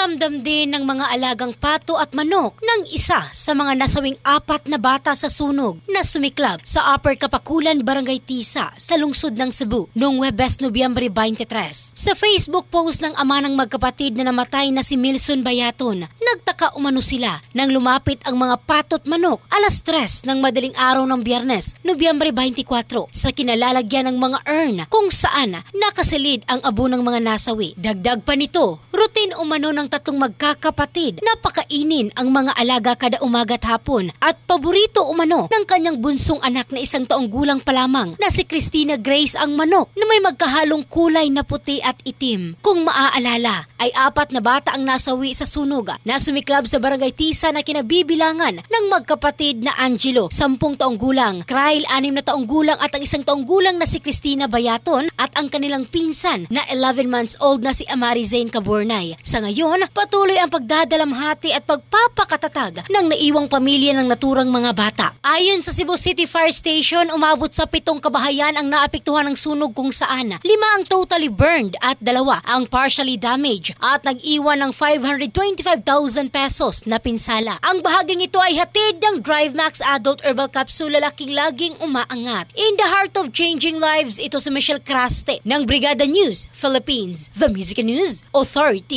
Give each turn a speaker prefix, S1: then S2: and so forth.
S1: Nakaramdam din ng mga alagang pato at manok ng isa sa mga nasawing apat na bata sa sunog na sumiklab sa Upper Kapakulan, Barangay Tisa sa lungsod ng Cebu noong Webes Nobyembre 23. Sa Facebook post ng ama ng magkapatid na namatay na si Milson Bayaton, nagtaka umano sila nang lumapit ang mga pato at manok alas tres ng madaling araw ng biyernes, Nobyembre 24 sa kinalalagyan ng mga urn kung saan nakasilid ang abo ng mga nasawi. Dagdag pa nito, umano ng tatlong magkakapatid. Napakainin ang mga alaga kada umaga at hapon at paborito umano ng kanyang bunsong anak na isang taong gulang pa lamang na si Christina Grace ang manok na may magkahalong kulay na puti at itim. Kung maaalala, ay apat na bata ang nasawi sa sunog na sumiklab sa barangay Tisa na kinabibilangan ng magkapatid na Angelo, sampung taong gulang, Kyle, anim na taong gulang at ang isang taong gulang na si Christina Bayaton at ang kanilang pinsan na 11 months old na si Amari Zane Cabornay. Sa ngayon, patuloy ang pagdadalamhati at pagpapakatatag ng naiwang pamilya ng naturang mga bata. Ayon sa Cebu City Fire Station, umabot sa pitong kabahayan ang naapektuhan ng sunog kung saan lima ang totally burned at dalawa ang partially damaged at nag-iwan ng 525,000 pesos na pinsala. Ang bahaging ito ay hatid ng DriveMax Adult Herbal Capsule lalaking laging umaangat. In the heart of changing lives, ito si Michelle Craste ng Brigada News Philippines, The Music News Authority.